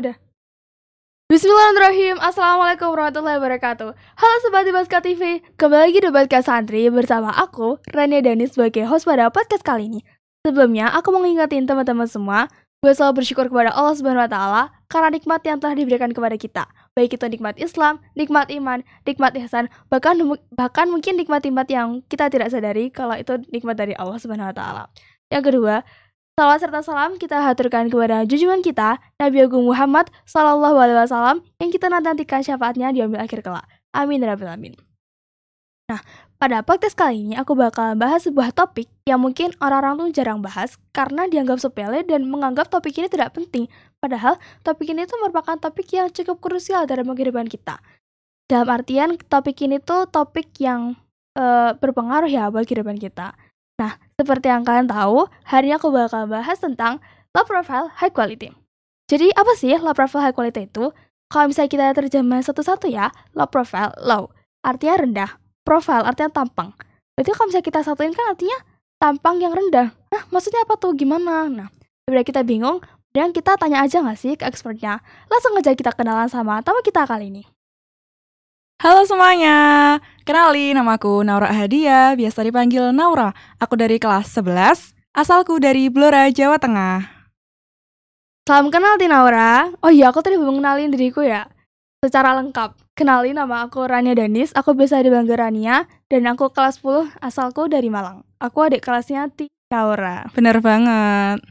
udah. Bismillahirrahmanirrahim. Assalamualaikum warahmatullahi wabarakatuh. Halo sobat di Baska TV, kembali lagi di Baska Santri bersama aku Rania Dani sebagai host pada podcast kali ini. Sebelumnya, aku mengingatkan teman-teman semua, gue selalu bersyukur kepada Allah Subhanahu wa taala karena nikmat yang telah diberikan kepada kita. Baik itu nikmat Islam, nikmat iman, nikmat ihsan, bahkan bahkan mungkin nikmat-nikmat yang kita tidak sadari kalau itu nikmat dari Allah Subhanahu wa taala. Yang kedua, Salam serta salam kita haturkan kepada junjungan kita, Nabi Agung Muhammad Sallallahu Alaihi Wasallam yang kita nantikan syafaatnya di ambil akhir kelak. Amin ya Rabbil Amin. Nah, pada podcast kali ini aku bakal bahas sebuah topik yang mungkin orang-orang tuh jarang bahas karena dianggap sepele dan menganggap topik ini tidak penting. Padahal topik ini tuh merupakan topik yang cukup krusial dalam kehidupan kita. Dalam artian topik ini tuh topik yang uh, berpengaruh ya buat kehidupan kita. Nah, seperti yang kalian tahu, hari ini aku bakal bahas tentang low profile high quality. Jadi, apa sih low profile high quality itu? Kalau misalnya kita terjemah satu-satu ya, low profile, low, artinya rendah. Profile, artinya tampang. Berarti kalau misalnya kita satuin kan artinya tampang yang rendah. Nah, maksudnya apa tuh? Gimana? Nah, daripada kita bingung, dan kita tanya aja nggak sih ke expertnya? Langsung aja kita kenalan sama tamu kita kali ini. Halo semuanya, kenali nama aku Naura Hadia, biasa dipanggil Naura. Aku dari kelas 11, asalku dari Blora, Jawa Tengah. Salam kenal di Naura. Oh iya, aku tadi belum kenalin diriku ya. Secara lengkap, Kenali nama aku Rania Danis, aku biasa dipanggil Rania, dan aku kelas 10, asalku dari Malang. Aku adik kelasnya Ti Naura. Bener banget.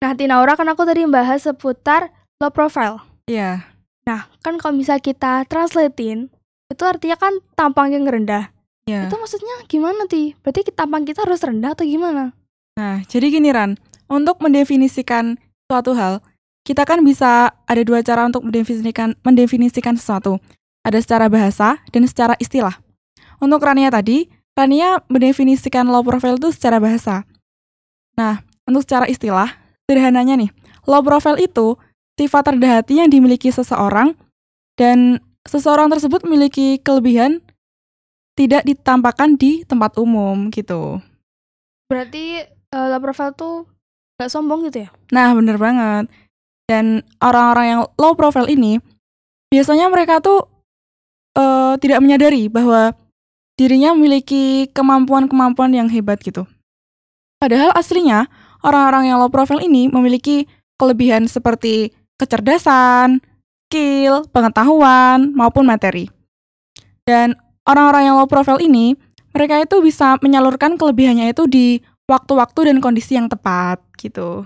Nah, Ti Naura, kan aku tadi membahas seputar low profile. Iya. Yeah. Nah, kan kalau bisa kita translatein, itu artinya kan tampang yang rendah. Ya. Itu maksudnya gimana ti? Berarti tampang kita harus rendah atau gimana? Nah, jadi gini Ran, untuk mendefinisikan suatu hal, kita kan bisa ada dua cara untuk mendefinisikan mendefinisikan sesuatu. Ada secara bahasa dan secara istilah. Untuk Rania tadi, Rania mendefinisikan low profile itu secara bahasa. Nah, untuk secara istilah, sederhananya nih, low profile itu sifat rendah hati yang dimiliki seseorang dan seseorang tersebut memiliki kelebihan tidak ditampakkan di tempat umum gitu. Berarti uh, eh, low profile tuh nggak sombong gitu ya? Nah bener banget. Dan orang-orang yang low profile ini biasanya mereka tuh uh, tidak menyadari bahwa dirinya memiliki kemampuan-kemampuan yang hebat gitu. Padahal aslinya orang-orang yang low profile ini memiliki kelebihan seperti kecerdasan, skill, pengetahuan, maupun materi. Dan orang-orang yang low profile ini, mereka itu bisa menyalurkan kelebihannya itu di waktu-waktu dan kondisi yang tepat gitu.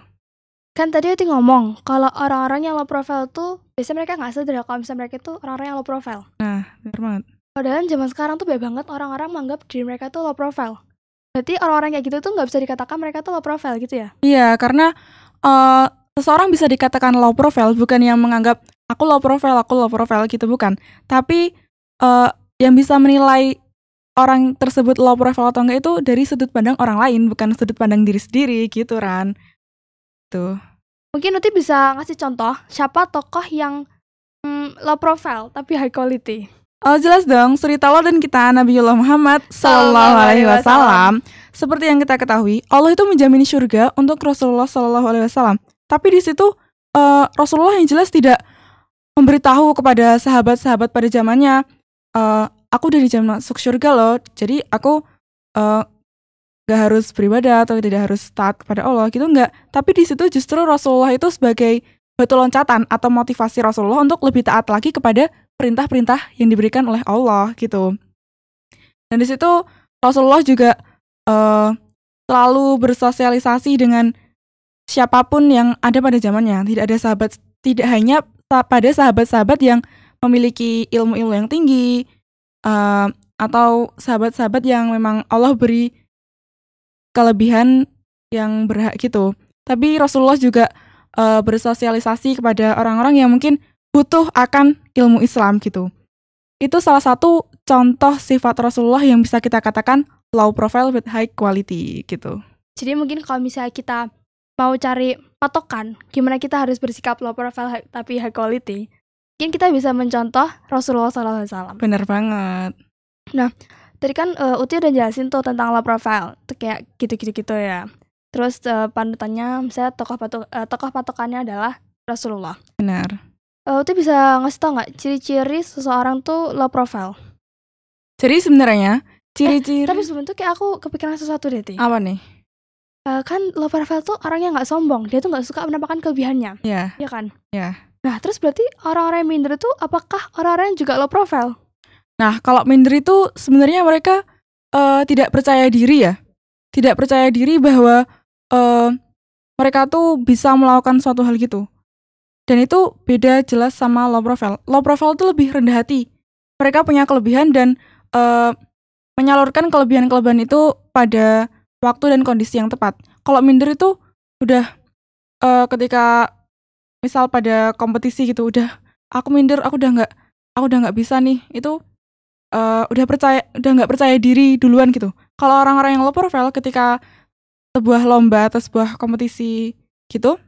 Kan tadi Uti ngomong, kalau orang-orang yang low profile tuh, biasanya mereka nggak sadar kalau misalnya mereka itu orang-orang yang low profile. Nah, benar banget. Padahal zaman sekarang tuh banyak banget orang-orang menganggap diri mereka tuh low profile. Berarti orang-orang kayak gitu tuh nggak bisa dikatakan mereka tuh low profile gitu ya? Iya, karena uh, seseorang bisa dikatakan low profile bukan yang menganggap aku low profile, aku low profile gitu bukan. Tapi uh, yang bisa menilai orang tersebut low profile atau enggak itu dari sudut pandang orang lain, bukan sudut pandang diri sendiri gitu kan. Tuh. Gitu. Mungkin nanti bisa ngasih contoh siapa tokoh yang mm, low profile tapi high quality. Oh jelas dong, suri Allah dan kita Nabiullah Muhammad Sallallahu Alaihi Wasallam. Seperti yang kita ketahui, Allah itu menjamin surga untuk Rasulullah Sallallahu Alaihi Wasallam. Tapi di situ uh, Rasulullah yang jelas tidak memberitahu kepada sahabat-sahabat pada zamannya, uh, aku dari zaman jam masuk surga loh, jadi aku uh, eh, gak harus beribadah atau tidak harus taat kepada Allah gitu enggak Tapi di situ justru Rasulullah itu sebagai batu loncatan atau motivasi Rasulullah untuk lebih taat lagi kepada perintah-perintah yang diberikan oleh Allah gitu. Dan di situ Rasulullah juga uh, selalu bersosialisasi dengan siapapun yang ada pada zamannya. Tidak ada sahabat tidak hanya pada sahabat-sahabat yang memiliki ilmu-ilmu yang tinggi uh, atau sahabat-sahabat yang memang Allah beri kelebihan yang berhak gitu. Tapi Rasulullah juga uh, bersosialisasi kepada orang-orang yang mungkin butuh akan ilmu Islam gitu. Itu salah satu contoh sifat Rasulullah yang bisa kita katakan low profile with high quality gitu. Jadi mungkin kalau misalnya kita mau cari patokan gimana kita harus bersikap low profile tapi high quality, mungkin kita bisa mencontoh Rasulullah Sallallahu Alaihi Wasallam. Bener banget. Nah, tadi kan uh, Uti udah jelasin tuh tentang low profile, tuh kayak gitu-gitu gitu ya. Terus uh, eh, panutannya, misalnya tokoh patok uh, eh, tokoh patokannya adalah Rasulullah. Benar. Uh, Uti bisa ngasih tau nggak ciri-ciri seseorang tuh low profile? Jadi sebenarnya ciri-ciri. Eh, tapi sebelum kayak aku kepikiran sesuatu deh, Ti. Apa nih? uh, kan Lovervel tuh orangnya nggak sombong, dia tuh nggak suka menampakkan kelebihannya. Iya. Yeah. Iya kan? Iya. Yeah. Nah, terus berarti orang-orang yang minder itu apakah orang-orang yang juga low profile? Nah, kalau minder itu sebenarnya mereka uh, tidak percaya diri ya. Tidak percaya diri bahwa uh, mereka tuh bisa melakukan suatu hal gitu. Dan itu beda jelas sama low profile. Low profile itu lebih rendah hati. Mereka punya kelebihan dan uh, menyalurkan kelebihan-kelebihan itu pada waktu dan kondisi yang tepat. Kalau minder itu udah uh, ketika misal pada kompetisi gitu udah aku minder, aku udah nggak aku udah nggak bisa nih. Itu uh, udah percaya udah nggak percaya diri duluan gitu. Kalau orang-orang yang low profile ketika sebuah lomba atau sebuah kompetisi gitu,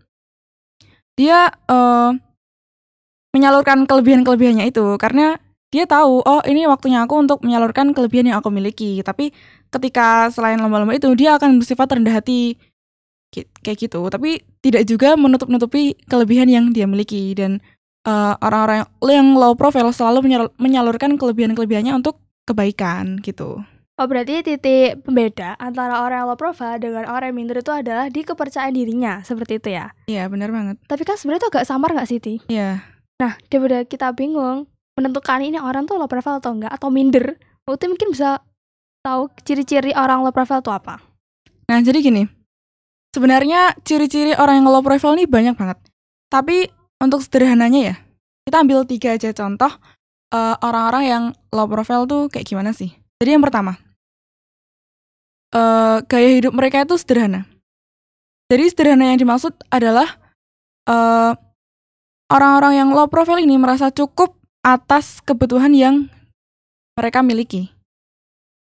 dia uh, menyalurkan kelebihan-kelebihannya itu karena dia tahu oh ini waktunya aku untuk menyalurkan kelebihan yang aku miliki tapi ketika selain lomba-lomba itu dia akan bersifat rendah hati kayak gitu tapi tidak juga menutup nutupi kelebihan yang dia miliki dan eh, orang-orang uh, yang low profile selalu menyalurkan kelebihan kelebihannya untuk kebaikan gitu oh berarti titik pembeda antara orang yang low profile dengan orang yang minder itu adalah di kepercayaan dirinya seperti itu ya iya benar banget tapi kan sebenarnya itu agak samar nggak sih ti iya nah daripada kita bingung menentukan ini orang tuh low profile atau enggak atau minder itu mungkin bisa tahu ciri-ciri orang low profile itu apa? Nah, jadi gini. Sebenarnya ciri-ciri orang yang low profile ini banyak banget. Tapi untuk sederhananya ya, kita ambil tiga aja contoh eh, orang-orang uh, yang low profile tuh kayak gimana sih? Jadi yang pertama, uh, gaya hidup mereka itu sederhana. Jadi sederhana yang dimaksud adalah eh, orang-orang uh, yang low profile ini merasa cukup atas kebutuhan yang mereka miliki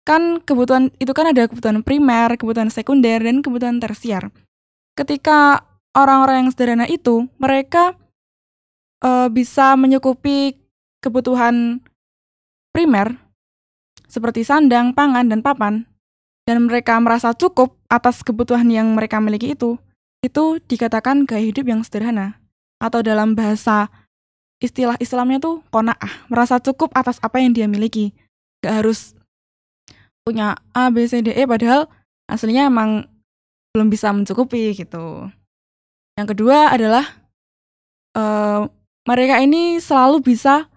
kan kebutuhan itu kan ada kebutuhan primer, kebutuhan sekunder, dan kebutuhan tersier. Ketika orang-orang yang sederhana itu, mereka e, bisa menyukupi kebutuhan primer seperti sandang, pangan, dan papan, dan mereka merasa cukup atas kebutuhan yang mereka miliki itu, itu dikatakan gaya hidup yang sederhana. Atau dalam bahasa istilah Islamnya tuh kona'ah, merasa cukup atas apa yang dia miliki. Gak harus punya A B C D E padahal aslinya emang belum bisa mencukupi gitu. Yang kedua adalah uh, mereka ini selalu bisa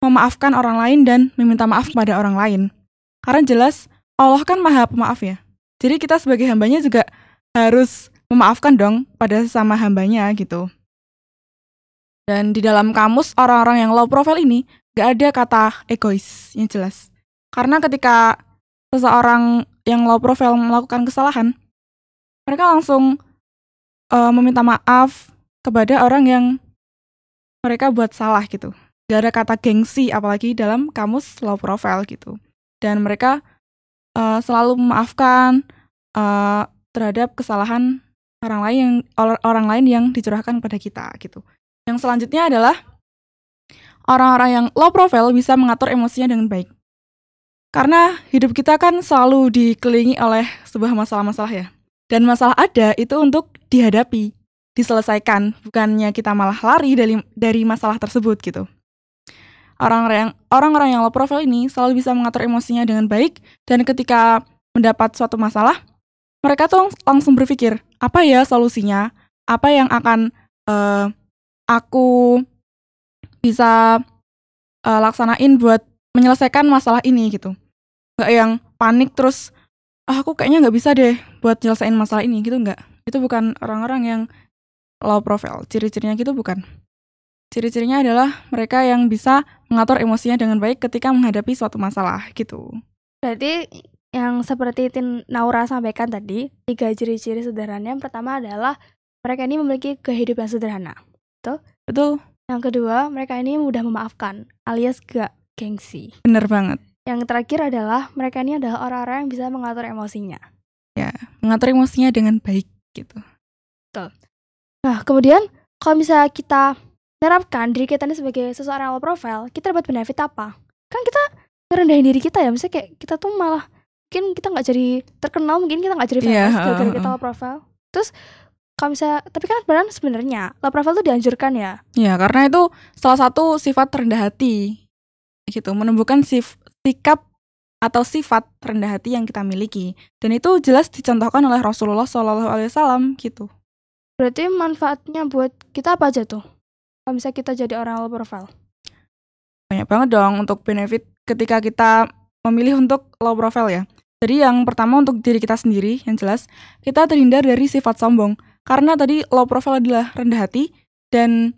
memaafkan orang lain dan meminta maaf pada orang lain. Karena jelas Allah kan maha pemaaf ya. Jadi kita sebagai hambanya juga harus memaafkan dong pada sesama hambanya gitu. Dan di dalam kamus orang-orang yang low profile ini gak ada kata egois yang jelas. Karena ketika seseorang yang low profile melakukan kesalahan, mereka langsung uh, meminta maaf kepada orang yang mereka buat salah gitu. Gak ada kata gengsi apalagi dalam kamus low profile gitu. Dan mereka uh, selalu memaafkan uh, terhadap kesalahan orang lain yang orang lain yang dicurahkan pada kita gitu. Yang selanjutnya adalah orang-orang yang low profile bisa mengatur emosinya dengan baik. Karena hidup kita kan selalu dikelilingi oleh sebuah masalah-masalah ya. Dan masalah ada itu untuk dihadapi, diselesaikan, bukannya kita malah lari dari dari masalah tersebut gitu. Orang-orang yang orang-orang yang low profile ini selalu bisa mengatur emosinya dengan baik dan ketika mendapat suatu masalah, mereka tuh langsung berpikir, apa ya solusinya? Apa yang akan uh, aku bisa uh, laksanain buat menyelesaikan masalah ini gitu nggak yang panik terus ah aku kayaknya nggak bisa deh buat nyelesain masalah ini gitu nggak itu bukan orang-orang yang low profile ciri-cirinya gitu bukan ciri-cirinya adalah mereka yang bisa mengatur emosinya dengan baik ketika menghadapi suatu masalah gitu berarti yang seperti Tin Naura sampaikan tadi tiga ciri-ciri sederhananya yang pertama adalah mereka ini memiliki kehidupan sederhana itu betul yang kedua mereka ini mudah memaafkan alias gak gengsi bener banget yang terakhir adalah mereka ini adalah orang-orang yang bisa mengatur emosinya. Ya, mengatur emosinya dengan baik gitu. Betul. Nah, kemudian kalau misalnya kita terapkan diri kita ini sebagai seseorang low profile, kita dapat benefit apa? Kan kita ngerendahin diri kita ya, misalnya kayak kita tuh malah mungkin kita nggak jadi terkenal, mungkin kita nggak jadi iya, famous yeah, gara-gara kita low profile. Terus kalau misalnya tapi kan sebenarnya sebenarnya low profile tuh dianjurkan ya. Iya, karena itu salah satu sifat rendah hati gitu, menumbuhkan sif sikap atau sifat rendah hati yang kita miliki. Dan itu jelas dicontohkan oleh Rasulullah Shallallahu Alaihi Wasallam gitu. Berarti manfaatnya buat kita apa aja tuh? Kalau misalnya kita jadi orang low profile? Banyak banget dong untuk benefit ketika kita memilih untuk low profile ya. Jadi yang pertama untuk diri kita sendiri yang jelas, kita terhindar dari sifat sombong. Karena tadi low profile adalah rendah hati dan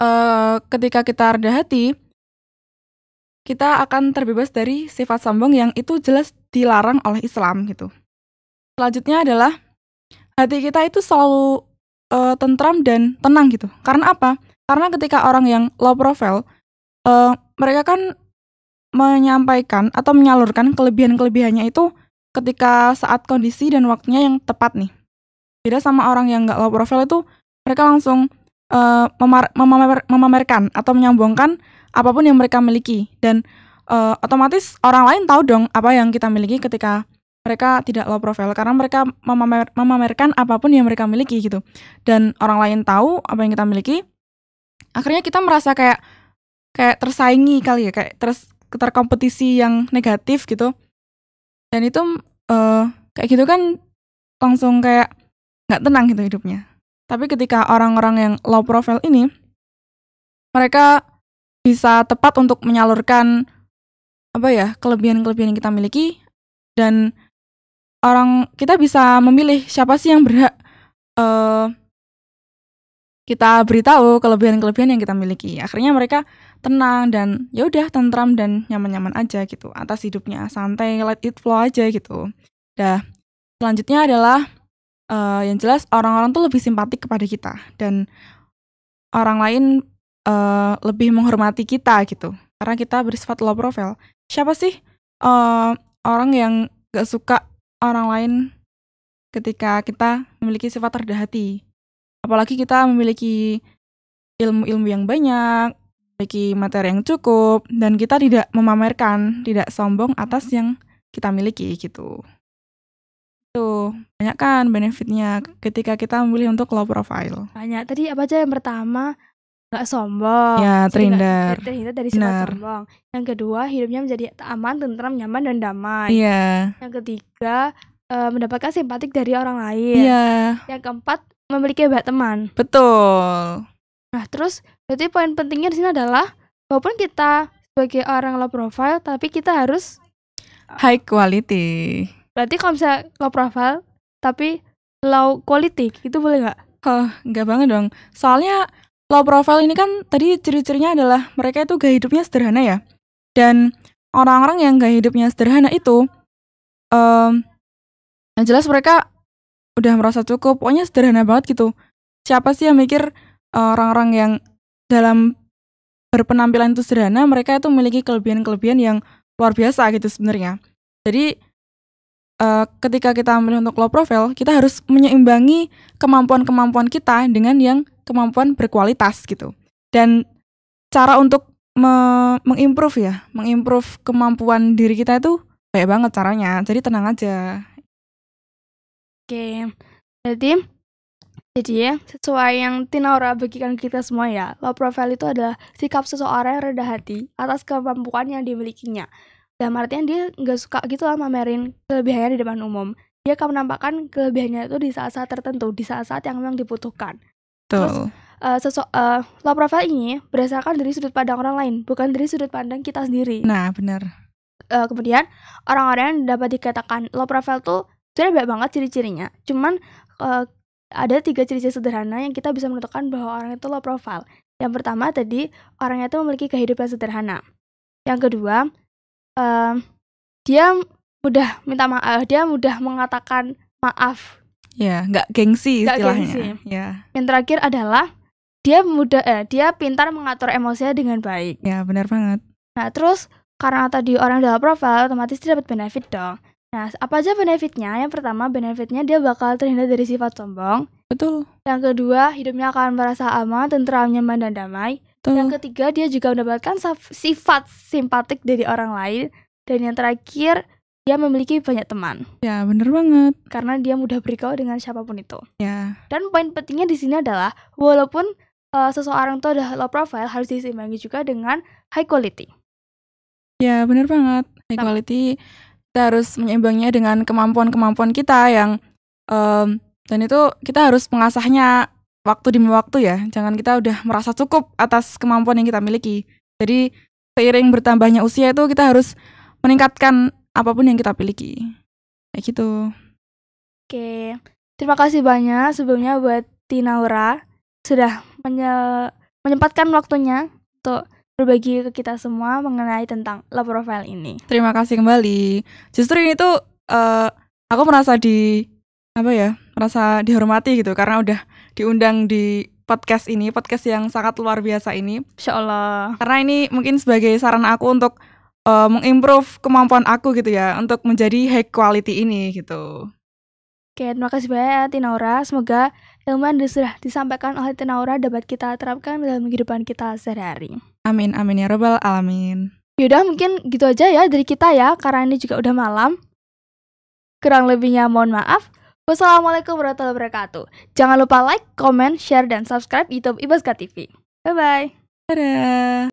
uh, ketika kita rendah hati, kita akan terbebas dari sifat sombong yang itu jelas dilarang oleh Islam gitu. Selanjutnya adalah hati kita itu selalu uh, tentram dan tenang gitu. Karena apa? Karena ketika orang yang low profile, uh, mereka kan menyampaikan atau menyalurkan kelebihan-kelebihannya itu ketika saat kondisi dan waktunya yang tepat nih. Beda sama orang yang nggak low profile itu mereka langsung uh, memamer memamerkan atau menyambungkan apapun yang mereka miliki dan uh, otomatis orang lain tahu dong apa yang kita miliki ketika mereka tidak low profile karena mereka memamer, memamerkan apapun yang mereka miliki gitu dan orang lain tahu apa yang kita miliki akhirnya kita merasa kayak kayak tersaingi kali ya kayak terus terkompetisi yang negatif gitu dan itu uh, kayak gitu kan langsung kayak nggak tenang gitu hidupnya tapi ketika orang-orang yang low profile ini mereka bisa tepat untuk menyalurkan apa ya kelebihan-kelebihan yang kita miliki dan orang kita bisa memilih siapa sih yang berhak uh, kita beritahu kelebihan-kelebihan yang kita miliki. Akhirnya mereka tenang dan ya udah tentram dan nyaman-nyaman aja gitu atas hidupnya, santai, let it flow aja gitu. Dah. Selanjutnya adalah uh, yang jelas orang-orang tuh lebih simpatik kepada kita dan orang lain uh, lebih menghormati kita gitu karena kita bersifat low profile siapa sih uh, orang yang gak suka orang lain ketika kita memiliki sifat rendah hati apalagi kita memiliki ilmu-ilmu yang banyak memiliki materi yang cukup dan kita tidak memamerkan tidak sombong atas yang kita miliki gitu itu banyak kan benefitnya ketika kita memilih untuk low profile banyak tadi apa aja yang pertama nggak sombong. Ya, terhindar. Gak, terhindar dari sifat sombong. Yang kedua, hidupnya menjadi aman, tentram, nyaman dan damai. Iya. Yang ketiga, e, mendapatkan simpatik dari orang lain. Iya. Yang keempat, memiliki banyak teman. Betul. Nah, terus berarti poin pentingnya di sini adalah walaupun kita sebagai orang low profile, tapi kita harus high quality. Berarti kalau misalnya low profile tapi low quality, itu boleh nggak? Oh, nggak banget dong. Soalnya Low profile ini kan tadi ciri-cirinya adalah mereka itu gaya hidupnya sederhana ya. Dan orang-orang yang gaya hidupnya sederhana itu, um, yang jelas mereka udah merasa cukup. Pokoknya sederhana banget gitu. Siapa sih yang mikir e, orang-orang uh, yang dalam berpenampilan itu sederhana, mereka itu memiliki kelebihan-kelebihan yang luar biasa gitu sebenarnya. Jadi uh, ketika kita memilih untuk low profile, kita harus menyeimbangi kemampuan-kemampuan kita dengan yang kemampuan berkualitas gitu. Dan cara untuk me mengimprove ya, mengimprove kemampuan diri kita itu banyak banget caranya. Jadi tenang aja. Oke, jadi jadi ya, sesuai yang Tinaura bagikan kita semua ya, low profile itu adalah sikap seseorang yang rendah hati atas kemampuan yang dimilikinya dalam artian dia nggak suka gitu lah mamerin kelebihannya di depan umum dia akan menampakkan kelebihannya itu di saat-saat tertentu di saat-saat yang memang dibutuhkan Tuh. terus uh, eh, sosok uh, eh, low profile ini berdasarkan dari sudut pandang orang lain bukan dari sudut pandang kita sendiri nah benar uh, kemudian orang-orang yang dapat dikatakan low profile tuh sebenarnya banyak banget ciri-cirinya cuman uh, ada tiga ciri-ciri sederhana yang kita bisa menentukan bahwa orang itu low profile yang pertama tadi orangnya itu memiliki kehidupan sederhana yang kedua um, dia mudah minta maaf, eh, dia mudah mengatakan maaf. Ya, nggak gengsi gak istilahnya. Gengsi. Ya. Yang terakhir adalah dia mudah eh, dia pintar mengatur emosinya dengan baik. Ya, benar banget. Nah, terus karena tadi orang dalam profile otomatis dia dapat benefit dong. Nah, apa aja benefitnya? Yang pertama, benefitnya dia bakal terhindar dari sifat sombong. Betul. Yang kedua, hidupnya akan merasa aman, tentram, nyaman, dan damai. Betul. Gitu. Yang ketiga dia juga mendapatkan sifat simpatik dari orang lain dan yang terakhir dia memiliki banyak teman. Ya, bener banget. Karena dia mudah bergaul dengan siapapun itu. Ya. Dan poin pentingnya di sini adalah walaupun uh, seseorang itu udah low profile harus diseimbangi juga dengan high quality. Ya, bener banget. High quality kita harus menyeimbangnya dengan kemampuan-kemampuan kita yang um, dan itu kita harus mengasahnya waktu demi waktu ya. Jangan kita udah merasa cukup atas kemampuan yang kita miliki. Jadi seiring bertambahnya usia itu kita harus meningkatkan apapun yang kita miliki. Kayak gitu. Oke. Terima kasih banyak sebelumnya buat Tinaura sudah menye menyempatkan waktunya untuk berbagi ke kita semua mengenai tentang love profile ini. Terima kasih kembali. Justru ini tuh uh, aku merasa di apa ya? merasa dihormati gitu karena udah diundang di podcast ini, podcast yang sangat luar biasa ini. Insya Allah. Karena ini mungkin sebagai saran aku untuk uh, mengimprove kemampuan aku gitu ya, untuk menjadi high quality ini gitu. Oke, terima kasih banyak Tinaura. Semoga ilmu yang sudah disampaikan oleh Tinaura dapat kita terapkan dalam kehidupan kita sehari-hari. Amin, amin ya robbal alamin. Yaudah, mungkin gitu aja ya dari kita ya, karena ini juga udah malam. Kurang lebihnya mohon maaf. Wassalamualaikum warahmatullahi wabarakatuh. Jangan lupa like, comment, share, dan subscribe YouTube Ibaska TV. Bye-bye. Dadah.